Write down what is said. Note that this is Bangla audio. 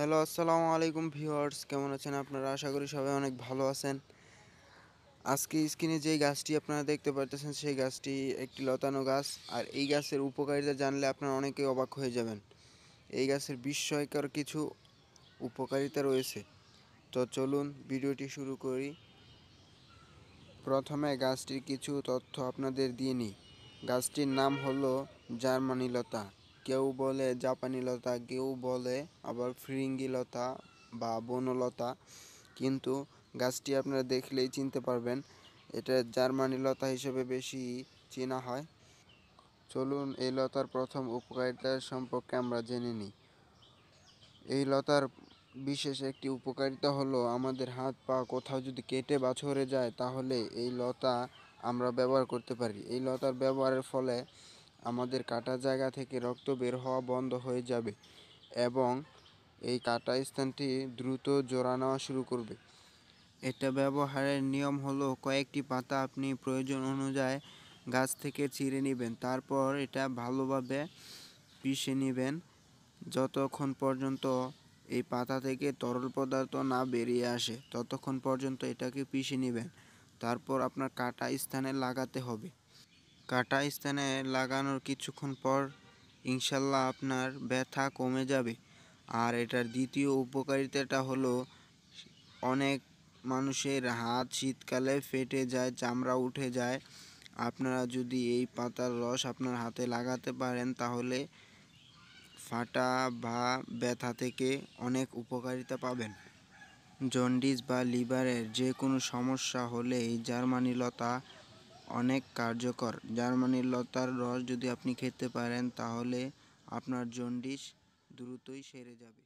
হ্যালো আসসালামু আলাইকুম ভিউয়ার্স কেমন আছেন আপনারা আশা করি সবাই অনেক ভালো আছেন আজকে স্ক্রিনে যে গাছটি আপনারা দেখতে পারতেছেন সেই গাছটি একটি লতানো গাছ আর এই গাছের উপকারিতা জানলে আপনারা অনেকেই অবাক হয়ে যাবেন এই গাছের বিস্ময়কর কিছু উপকারিতা রয়েছে তো চলুন ভিডিওটি শুরু করি প্রথমে গাছটির কিছু তথ্য আপনাদের দিয়ে নিই গাছটির নাম হলো জার্মানি লতা কেউ বলে জাপানি লতা কেউ বলে আবার ফিরিঙ্গি লতা বা বনলতা কিন্তু গাছটি আপনারা দেখলেই চিনতে পারবেন এটা জার্মানি লতা হিসেবে বেশি চেনা হয় চলুন এই লতার প্রথম উপকারিতা সম্পর্কে আমরা জেনে নিই এই লতার বিশেষ একটি উপকারিতা হলো আমাদের হাত পা কোথাও যদি কেটে বা ছড়ে যায় তাহলে এই লতা আমরা ব্যবহার করতে পারি এই লতার ব্যবহারের ফলে আমাদের কাটা জায়গা থেকে রক্ত বের হওয়া বন্ধ হয়ে যাবে এবং এই কাটা স্থানটি দ্রুত জোড়া নেওয়া শুরু করবে এটা ব্যবহারের নিয়ম হলো কয়েকটি পাতা আপনি প্রয়োজন অনুযায়ী গাছ থেকে ছিঁড়ে নেবেন তারপর এটা ভালোভাবে পিষে নেবেন যতক্ষণ পর্যন্ত এই পাতা থেকে তরল পদার্থ না বেরিয়ে আসে ততক্ষণ পর্যন্ত এটাকে পিষে নেবেন তারপর আপনার কাটা স্থানে লাগাতে হবে কাটা স্থানে লাগানোর কিছুক্ষণ পর ইনশাল্লাহ আপনার ব্যথা কমে যাবে আর এটার দ্বিতীয় উপকারিতাটা হলো অনেক মানুষের হাত শীতকালে ফেটে যায় চামড়া উঠে যায় আপনারা যদি এই পাতার রস আপনার হাতে লাগাতে পারেন তাহলে ফাটা বা ব্যথা থেকে অনেক উপকারিতা পাবেন জন্ডিস বা লিভারের যে কোনো সমস্যা হলে এই জার্মানি লতা অনেক কার্যকর জার্মানির লতার রস যদি আপনি খেতে পারেন তাহলে আপনার জন্ডিস দ্রুতই সেরে যাবে